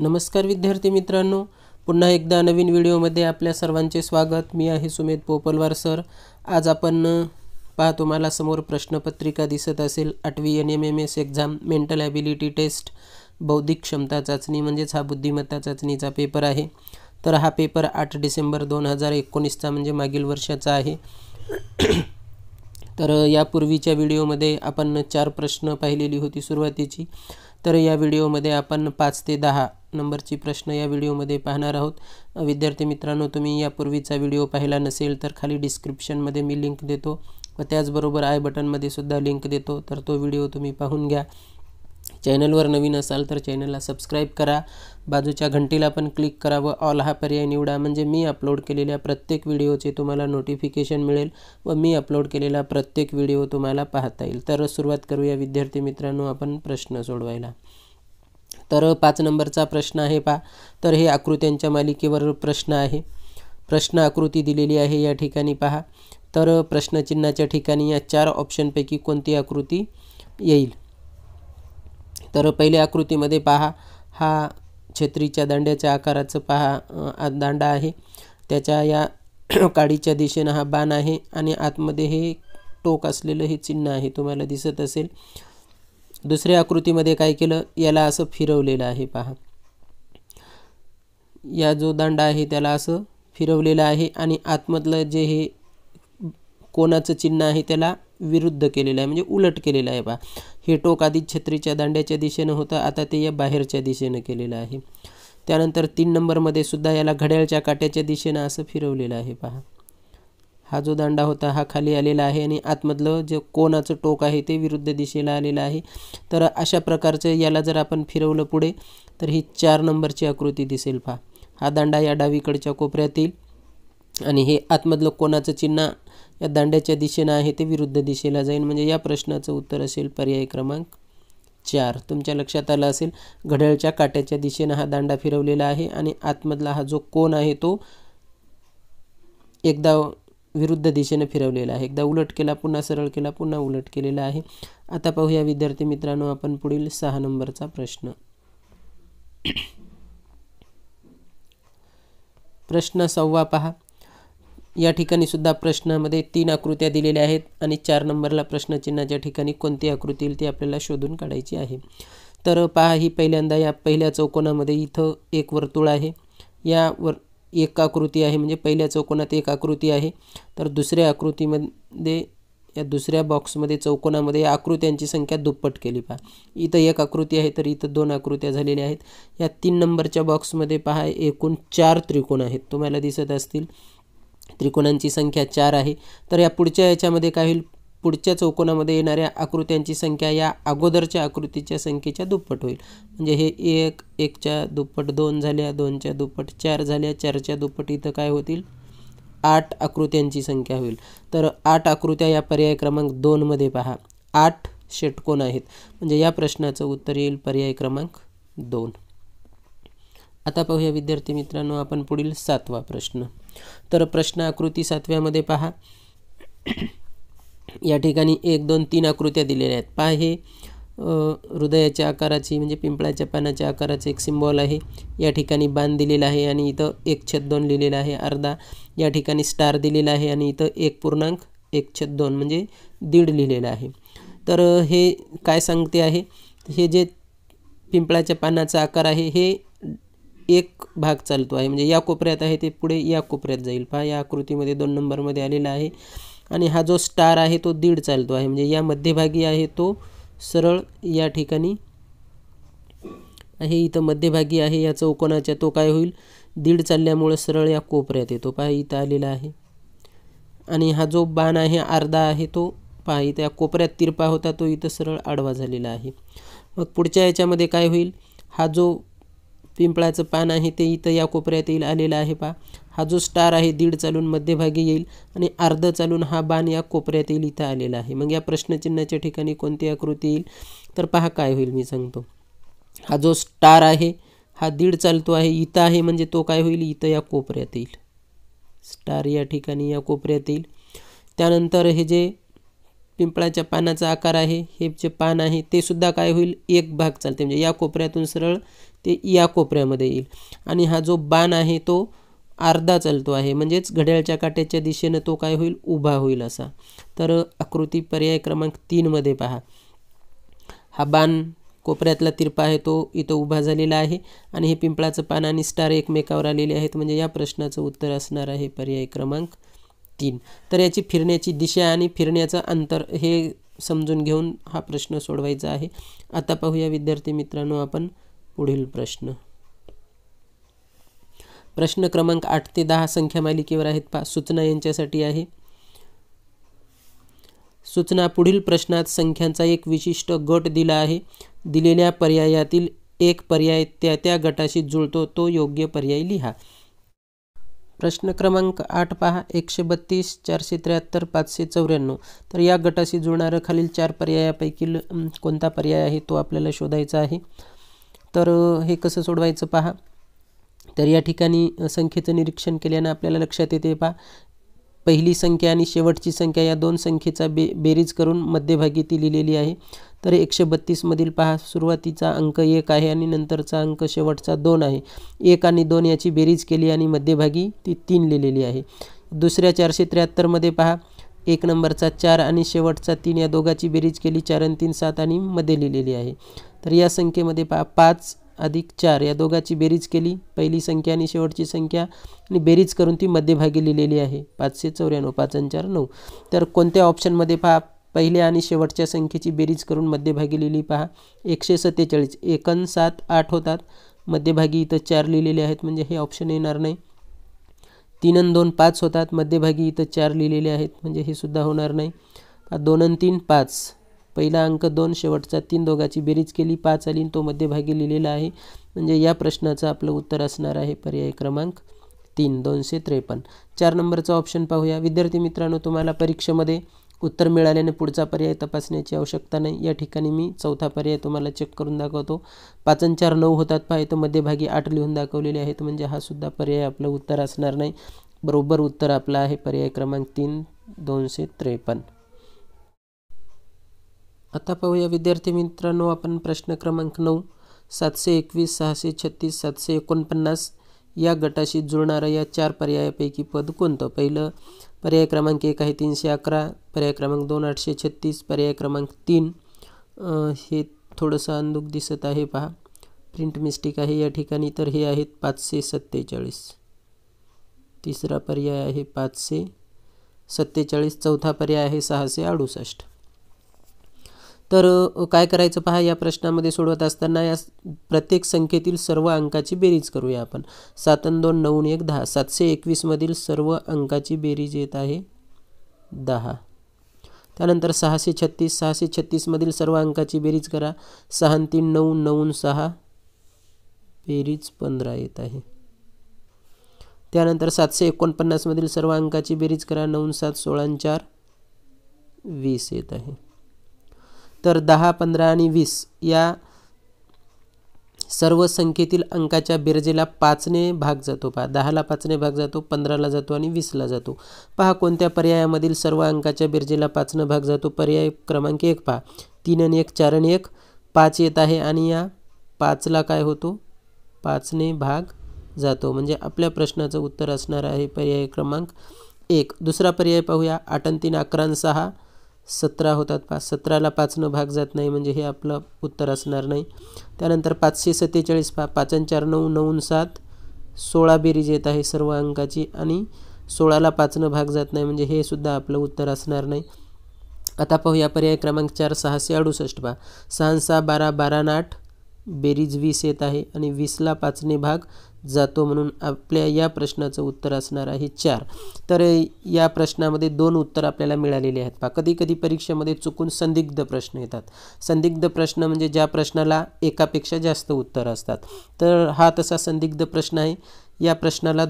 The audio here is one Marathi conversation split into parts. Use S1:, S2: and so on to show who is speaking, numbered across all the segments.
S1: नमस्कार विद्यार्थी मित्रांनो पुन्हा एकदा नवीन व्हिडिओमध्ये आपल्या सर्वांचे स्वागत मी आहे सुमेध पोपलवार सर आज आपण पहा तुम्हाला समोर प्रश्नपत्रिका दिसत असेल आठवी N M M S exam mental ability test बौद्धिक क्षमता चाचणी म्हणजेच हा बुद्धिमत्ता चाचणीचा पेपर आहे तर हा पेपर आठ डिसेंबर दोन हजार एकोणीसचा म्हणजे मागील वर्षाचा आहे तर यापूर्वीच्या व्हिडिओमध्ये आपण चार प्रश्न पाहिलेली होती सुरुवातीची तर या व्हिडिओमध्ये आपण पाच ते दहा नंबरची प्रश्न या व्हिडिओमध्ये पाहणार आहोत विद्यार्थी मित्रांनो तुम्ही यापूर्वीचा व्हिडिओ पाहिला नसेल तर खाली डिस्क्रिप्शनमध्ये मी लिंक देतो व त्याचबरोबर आय बटनमध्ये सुद्धा लिंक देतो तर तो व्हिडिओ तुम्ही पाहून घ्या चॅनलवर नवीन असाल तर चॅनलला सबस्क्राईब करा बाजूच्या घंटीला पण क्लिक करा व ऑल हा पर्याय निवडा म्हणजे मी अपलोड केलेल्या प्रत्येक व्हिडिओचे तुम्हाला नोटिफिकेशन मिळेल व मी अपलोड केलेला प्रत्येक व्हिडिओ तुम्हाला पाहता येईल तर सुरुवात करूया विद्यार्थी मित्रांनो आपण प्रश्न सोडवायला तर पाच नंबरचा प्रश्न आहे पा तर हे आकृत्यांच्या मालिकेवर प्रश्न आहे प्रश्न आकृती दिलेली आहे या ठिकाणी पहा तर प्रश्नचिन्हाच्या ठिकाणी या चार ऑप्शनपैकी कोणती आकृती येईल तर पहिल्या आकृतीमध्ये पहा हा छत्रीच्या दांड्याच्या आकाराचं पहा दांडा आहे त्याच्या या काडीच्या दिशेनं हा बाण आहे आणि आतमध्ये हे टोक असलेलं हे चिन्ह आहे तुम्हाला दिसत असेल दुसऱ्या आकृतीमध्ये काय केलं याला असं फिरवलेलं आहे पहा या जो दांडा आहे त्याला असं फिरवलेलं आहे आणि आतमधलं जे हे कोणाचं चिन्ह आहे त्याला विरुद्ध केलेलं आहे म्हणजे उलट केलेलं आहे बा हे टोक आधी छत्रीच्या दांड्याच्या दिशेनं होतं आता ते या बाहेरच्या दिशेनं केलेलं आहे त्यानंतर तीन नंबरमध्ये सुद्धा याला घड्याळच्या काट्याच्या दिशेनं असं फिरवलेलं आहे पहा हा जो दांडा होता हा खाली आलेला आहे आणि आतमधलं जे कोणाचं टोक आहे ते विरुद्ध दिशेला आलेलं आहे तर अशा प्रकारचं याला जर आपण फिरवलं पुढे तर ही चार नंबरची आकृती दिसेल पहा हा दांडा या डावीकडच्या कोपऱ्यातील आणि हे आतमधलं कोणाचं चिन्ह या दांड्याच्या दिशेनं आहे ते विरुद्ध दिशेला जाईल म्हणजे या प्रश्नाचं उत्तर असेल पर्याय क्रमांक चार तुमच्या लक्षात आलं असेल घड्याळच्या काट्याच्या दिशेनं हा दांडा फिरवलेला आहे आणि आतमधला हा जो कोण आहे तो एकदा विरुद्ध दिशेनं फिरवलेला आहे एकदा उलट केला पुन्हा सरळ केला पुन्हा उलट केलेला आहे आता पाहूया विद्यार्थी मित्रांनो आपण पुढील सहा नंबरचा प्रश्न प्रश्न सव्वा पहा या ठिकाणी सुद्धा प्रश्नामध्ये तीन आकृत्या दिलेल्या आहेत आणि चार नंबरला प्रश्नचिन्हाच्या ठिकाणी कोणती आकृती येईल ती आपल्याला शोधून काढायची आहे तर पहा ही पहिल्यांदा या पहिल्या चौकोनामध्ये इथं एक वर्तुळ आहे या वर एक आकृती आहे म्हणजे पहिल्या चौकोनात एक आकृती आहे तर दुसऱ्या आकृतीमध्ये या दुसऱ्या बॉक्समध्ये चौकोनामध्ये या आकृत्यांची संख्या दुप्पट केली पहा इथं एक आकृती आहे तर इथं दोन आकृत्या झालेल्या आहेत या तीन नंबरच्या बॉक्समध्ये पहा एकूण चार त्रिकोण आहेत तुम्हाला दिसत असतील त्रिकोणांची संख्या चार आहे तर या पुढच्या याच्यामध्ये काय होईल पुढच्या चौकोनामध्ये येणाऱ्या आकृत्यांची संख्या या अगोदरच्या आकृतीच्या संख्येच्या दुप्पट होईल म्हणजे हे एक एकच्या दुप्पट दोन झाल्या दोनच्या दुप्पट चार झाल्या चारच्या दुप्पट इथं काय होतील आठ आकृत्यांची संख्या होईल तर आठ आकृत्या या पर्याय क्रमांक दोनमध्ये पहा आठ षटकोन आहेत म्हणजे या प्रश्नाचं उत्तर येईल पर्याय क्रमांक दोन आता पाहूया विद्यार्थी मित्रांनो आपण पुढील सातवा प्रश्न तर प्रश्न आकृती सातव्यामध्ये पहा या ठिकाणी एक दोन तीन आकृत्या दिलेल्या आहेत पहा हे हृदयाच्या आकाराची म्हणजे पिंपळाच्या पानाच्या आकाराचे एक सिम्बॉल आहे या ठिकाणी बाण दिलेला आहे आणि इथं एक छत दोन लिहिलेला आहे अर्धा या ठिकाणी स्टार दिलेला आहे आणि इथं एक पूर्णांक एक छत दोन म्हणजे दीड लिहिलेला आहे तर हे काय सांगते आहे हे जे पिंपळाच्या पानाचा आकार आहे हे एक भाग चालतो आहे म्हणजे या कोपऱ्यात आहे ते पुढे या कोपऱ्यात जाईल पहा या आकृतीमध्ये दोन नंबरमध्ये आलेला आहे आणि हा जो स्टार आहे तो दीड चालतो आहे म्हणजे या मध्यभागी आहे तो सरळ या ठिकाणी आहे इथं मध्यभागी आहे या चौकोनाच्या तो काय होईल दीड चालल्यामुळं सरळ या कोपऱ्यात येतो पहा इथं आलेला आहे आणि हा जो बाण आहे अर्धा आहे तो पहा इथं या कोपऱ्यात तिरपा होता तो इथं सरळ आडवा झालेला आहे मग पुढच्या याच्यामध्ये काय होईल हा जो पिंपळाचं पान आहे ते इथं या कोपऱ्यात येईल आलेलं आहे पा हा जो स्टार आहे दीड चालून मध्यभागी येईल आणि अर्ध चालून हा बाण या कोपऱ्यात येईल इथं आलेला आहे मग या प्रश्नचिन्हाच्या ठिकाणी कोणती आकृती येईल तर पहा काय होईल मी सांगतो हा जो स्टार आहे हा दीड चालतो आहे इथं आहे म्हणजे तो काय होईल इथं या कोपऱ्यात येईल स्टार या ठिकाणी या कोपऱ्यात येईल त्यानंतर हे जे पिंपळाच्या पानाचा आकार आहे हे जे पान आहे ते सुद्धा काय होईल एक भाग चालते म्हणजे या कोपऱ्यातून सरळ ते या कोपऱ्यामध्ये येईल आणि हा जो बाण आहे तो अर्धा चालतो आहे म्हणजेच घड्याळच्या काट्याच्या दिशेनं तो काय होईल उभा होईल असा तर आकृती पर्याय क्रमांक तीनमध्ये पहा हा बाण कोपऱ्यातला तिरपा आहे तो इथं उभा झालेला आहे आणि हे पिंपळाचं पान आणि स्टार एकमेकावर आलेले आहेत म्हणजे या प्रश्नाचं उत्तर असणार आहे पर्याय क्रमांक तीन तर याची फिरण्याची दिशा आणि फिरण्याचं अंतर हे समजून घेऊन हा प्रश्न सोडवायचा आहे आता पाहूया विद्यार्थी मित्रांनो आपण पुढील प्रश्न प्रश्न क्रमांक आठ ते दहा संख्या मालिकेवर आहेत पा सूचना यांच्यासाठी आहे सूचना पुढील प्रश्नात संख्यांचा एक विशिष्ट गट दिला आहे दिलेल्या पर्यायातील एक पर्याय त्या त्या गटाशी जुळतो तो योग्य पर्याय लिहा प्रश्न क्रमांक आठ पहा एकशे बत्तीस चारशे त्र्याहत्तर पाचशे चौऱ्याण्णव तर या गटाशी जुळणारं खालील चार पर्यायापैकी कोणता पर्याय आहे तो आपल्याला शोधायचा आहे तर हे कसं सोडवायचं पहा तर या ठिकाणी संख्येचं निरीक्षण केल्यानं आपल्याला लक्षात येते पहा पहिली संख्या आणि शेवटची संख्या या दोन संख्येचा बे बेरीज करून मध्यभागी ती लिहिलेली आहे तर एकशे बत्तीसमधील पहा सुरुवातीचा अंक एक आहे आणि नंतरचा अंक शेवटचा दोन आहे एक आणि दोन याची बेरीज केली आणि मध्यभागी ती तीन लिहिलेली आहे दुसऱ्या चारशे त्र्याहत्तरमध्ये पहा एक नंबरचा चार आणि शेवटचा तीन या दोघाची बेरीज केली चार आणि तीन सात आणि मध्ये लिहिलेली आहे तर या संख्येमध्ये पा पाच अधिक चार या दोघाची बेरीज केली पहिली संख्या आणि शेवटची संख्या आणि बेरीज करून ती मध्यभागी लिहिलेली आहे पाचशे चौऱ्याण्णव पाच आणि चार नऊ तर कोणत्या ऑप्शनमध्ये पहा पहिल्या आणि शेवटच्या संख्येची बेरीज करून मध्यभागी लिहिली पहा एकशे सत्तेचाळीस एकन सात आठ होतात मध्यभागी इथं चार लिहिलेले आहेत म्हणजे हे ऑप्शन येणार नाही तीन अन दोन पाच होतात मध्यभागी इथं चार लिहिलेले आहेत म्हणजे हे सुद्धा होणार नाही दोन अन तीन पाच पहिला अंक दोन शेवटचा तीन दोघाची बेरीज केली पाच आली तो मध्यभागी लिहिलेला आहे म्हणजे या प्रश्नाचं आपलं उत्तर असणार आहे पर्याय क्रमांक तीन दोनशे त्रेपन्न चार नंबरचा ऑप्शन पाहूया विद्यार्थी मित्रांनो तुम्हाला परीक्षेमध्ये उत्तर मिळाल्याने पुढचा पर्याय तपासण्याची आवश्यकता नाही या ठिकाणी मी चौथा पर्याय तुम्हाला चेक करून दाखवतो पाचन चार नऊ होतात पहा तो मध्यभागी आठ लिहून दाखवलेले आहेत म्हणजे हा सुद्धा पर्याय आपलं उत्तर असणार नाही बरोबर उत्तर आपला आहे पर्याय क्रमांक तीन दोनशे त्रेपन्न आता पाहूया विद्यार्थी मित्रांनो आपण प्रश्न क्रमांक नऊ सातशे एकवीस सहाशे छत्तीस सातशे एकोणपन्नास या गटाशी जुळणारा या चार पर्यायापैकी पद कोणतं पहिलं पर्याय क्रमांक एक तीन से अकरा पर्याय क्रमांक दोन आठशे छत्तीस पर्याय क्रमांक तीन हे सा अंदूक दिसत आहे पहा प्रिंट मिस्टेक आहे या ठिकाणी तर हे आहेत पाचशे सत्तेचाळीस तिसरा पर्याय आहे पाचशे सत्तेचाळीस चौथा पर्याय आहे सहाशे अडुसष्ट तर काय करायचं पहा या प्रश्नामध्ये सोडवत असताना या प्रत्येक संख्येतील सर्व अंकाची बेरीज करूया आपण सात दोन नऊ एक दहा सातशे एकवीसमधील सर्व अंकाची बेरीज येत आहे दहा त्यानंतर सहाशे छत्तीस सहाशे छत्तीसमधील सर्व अंकाची बेरीज करा सहा तीन नऊ नऊ सहा बेरीज पंधरा येत आहे त्यानंतर सातशे एकोणपन्नासमधील सर्व अंकाची बेरीज करा नऊ सात सोळा चार वीस येत आहे तर दहा पंधरा आणि वीस या सर्व संख्येतील अंकाच्या बिरजेला पाचने भाग जातो पहा दहाला पाचने भाग जातो पंधराला जातो आणि वीसला जातो पहा कोणत्या पर्यायामधील सर्व अंकाच्या बिरजेला पाचनं भाग जातो पर्याय क्रमांक एक पहा तीन आणि एक चार आणि एक पाच येत आहे आणि या पाचला काय होतो पाचने भाग जातो म्हणजे आपल्या प्रश्नाचं उत्तर असणार आहे पर्याय क्रमांक एक दुसरा पर्याय पाहूया आठ तीन अकरा सहा सतरा होतात पाच सतराला पाचनं भाग जात नाही म्हणजे हे आपलं उत्तर असणार नाही त्यानंतर पाचशे सत्तेचाळीस पा पाचन चार नऊ नऊ सात सोळा बेरीज येत आहे सर्व अंकाची आणि सोळाला पाचनं भाग जात नाही म्हणजे हे सुद्धा आपलं उत्तर असणार नाही आता पाहूया पर्याय क्रमांक चार सहाशे अडुसष्ट पा सहा सहा बारा बारा आठ बेरीज वीस येत आहे आणि वीसला पाचने भाग जातो म्हणून आपल्या या प्रश्नाचं उत्तर असणार आहे चार तर या प्रश्नामध्ये दोन उत्तर आपल्याला मिळालेले आहेत पहा कधी कधी परीक्षेमध्ये चुकून संदिग्ध प्रश्न येतात संदिग्ध प्रश्न म्हणजे ज्या प्रश्नाला एकापेक्षा जास्त उत्तर असतात तर हा तसा संदिग्ध प्रश्न आहे या प्रश्नाला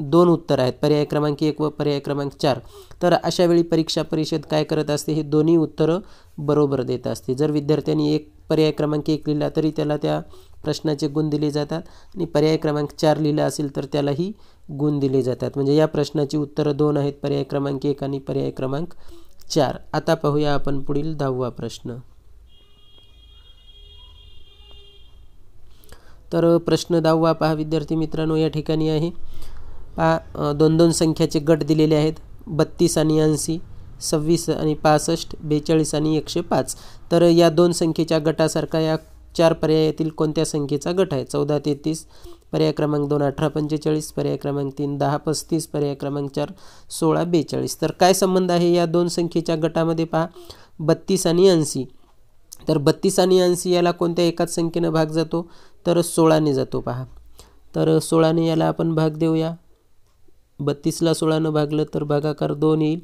S1: दोन उत्तर आहेत पर्याय क्रमांक एक व पर्याय क्रमांक चार तर अशावेळी परीक्षा परिषद काय करत असते हे दोन्ही उत्तरं बरोबर देत असते जर विद्यार्थ्यांनी एक पर्याय क्रमांक एक लिहिला तरी त्याला त्या प्रश्नाचे गुण दिले जातात आणि पर्याय क्रमांक चार लिहिला असेल तर त्यालाही गुण दिले जातात म्हणजे या प्रश्नाची उत्तरं दोन आहेत पर्याय क्रमांक एक आणि पर्याय क्रमांक चार आता पाहूया आपण पुढील दहावा प्रश्न तर प्रश्न दहावा पहा विद्यार्थी मित्रांनो या ठिकाणी आहे पा दोन दोन संख्याचे गट दिलेले आहेत बत्तीस आणि ऐंशी सव्वीस आणि पासष्ट बेचाळीस आणि एकशे पाच तर या दोन संख्येच्या गटासारखा या चार पर्यायातील कोणत्या संख्येचा गट आहे चौदा तेहतीस पर्याय क्रमांक दोन अठरा पंचेचाळीस पर्याय क्रमांक तीन दहा पस्तीस पर्याय क्रमांक चार सोळा बेचाळीस तर काय संबंध आहे या दोन संख्येच्या गटामध्ये पहा बत्तीस आणि ऐंशी तर बत्तीस आणि ऐंशी याला कोणत्या एकाच संख्येनं भाग जातो तर सोळाने जातो पहा तर सोळाने याला आपण भाग देऊया बत्तीसला सोळानं भागलं तर भागाकार दोन येईल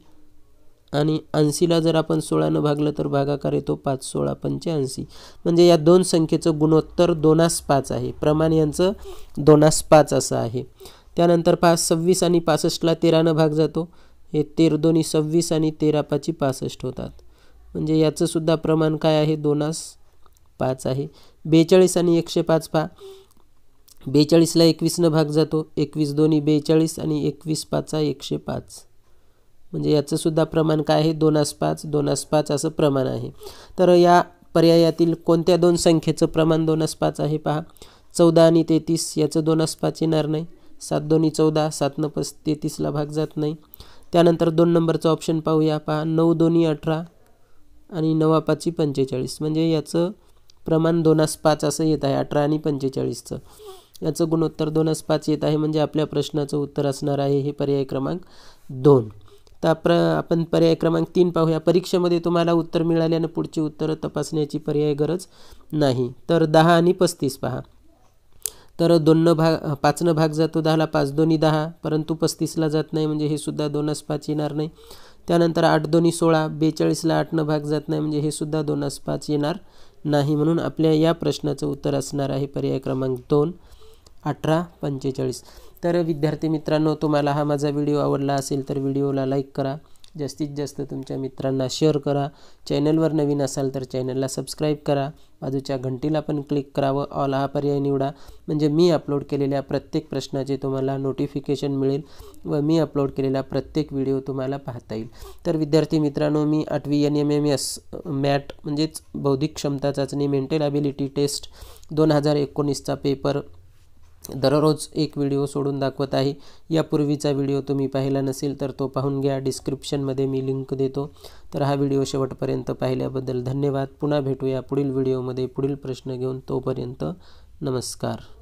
S1: आणि ऐंशीला जर आपण सोळानं भागलं तर भागाकार येतो पाच सोळा पंच्याऐंशी म्हणजे या दोन संख्येचं गुणोत्तर दोनास पाच आहे प्रमाण यांचं दोनास पाच असं आहे त्यानंतर पाच सव्वीस आणि पासष्टला तेरानं भाग जातो हे तेर दोन्ही सव्वीस आणि तेरा पाची पासष्ट होतात म्हणजे याचंसुद्धा प्रमाण काय आहे दोनास पाच आहे बेचाळीस आणि एकशे पाच पहा बेचाळीसला एकवीसनं भाग जातो एकवीस दोन्ही बेचाळीस आणि एकवीस पाचा एकशे पाच म्हणजे याचंसुद्धा प्रमाण काय आहे दोनास पाच दोनास पाच असं प्रमाण आहे तर या पर्यायातील कोणत्या दोन संख्येचं प्रमाण दोनास पाच आहे पहा चौदा आणि तेहतीस याचं दोनास पाच येणार नाही सात दोन्ही चौदा सातनं पस तेहतीसला भाग जात नाही त्यानंतर दोन नंबरचं ऑप्शन पाहूया पहा नऊ दोन्ही अठरा आणि नवा नवापाची पंचेचाळीस म्हणजे याचं प्रमाण दोन आस पाच असं येत आहे अठरा आणि पंचेचाळीसचं याचं गुणोत्तर दोनच पाच येत आहे म्हणजे आपल्या प्रश्नाचं उत्तर असणार आहे हे पर्याय क्रमांक दोन तर प्र आपण पर्याय क्रमांक तीन पाहूया परीक्षेमध्ये तुम्हाला उत्तर मिळाल्यानं पुढची उत्तरं तपासण्याची पर्याय गरज नाही तर दहा आणि पस्तीस पहा तर दोननं भाग पाचनं भाग जातो दहाला पाच दोन्ही दहा परंतु पस्तीसला जात नाही म्हणजे हे सुद्धा दोनच पाच येणार नाही त्यानंतर आठ दोन्ही सोळा बेचाळीसला आठनं भाग जात नाही म्हणजे हे सुद्धा दोनच पाच येणार नाही म्हणून आपल्या या प्रश्नाचं उत्तर असणार आहे पर्याय क्रमांक दोन अठरा पंचेचाळीस तर विद्यार्थी मित्रांनो तुम्हाला हा माझा व्हिडिओ आवडला असेल तर व्हिडिओला लाईक करा जास्तीत जास्त तुमच्या मित्रांना शेअर करा चॅनलवर नवीन असाल तर चॅनलला सबस्क्राईब करा बाजूच्या घंटीला पण क्लिक करावं ऑल हा पर्याय निवडा म्हणजे मी अपलोड केलेल्या प्रत्येक प्रश्नाचे तुम्हाला नोटिफिकेशन मिळेल व मी अपलोड केलेला प्रत्येक व्हिडिओ तुम्हाला पाहता येईल तर विद्यार्थी मित्रांनो मी आठवी N M M S MAT म्हणजेच बौद्धिक क्षमता चाचणी मेंटल ॲबिलिटी टेस्ट दोन हजार एकोणीसचा पेपर दररोज एक व्हिडिओ सोडून दाखवत आहे यापूर्वीचा व्हिडिओ तुम्ही पाहिला नसेल तर तो पाहून घ्या डिस्क्रिप्शनमध्ये मी लिंक देतो तर हा व्हिडिओ शेवटपर्यंत पाहिल्याबद्दल धन्यवाद पुन्हा भेटूया पुढील व्हिडिओमध्ये पुढील प्रश्न घेऊन तोपर्यंत नमस्कार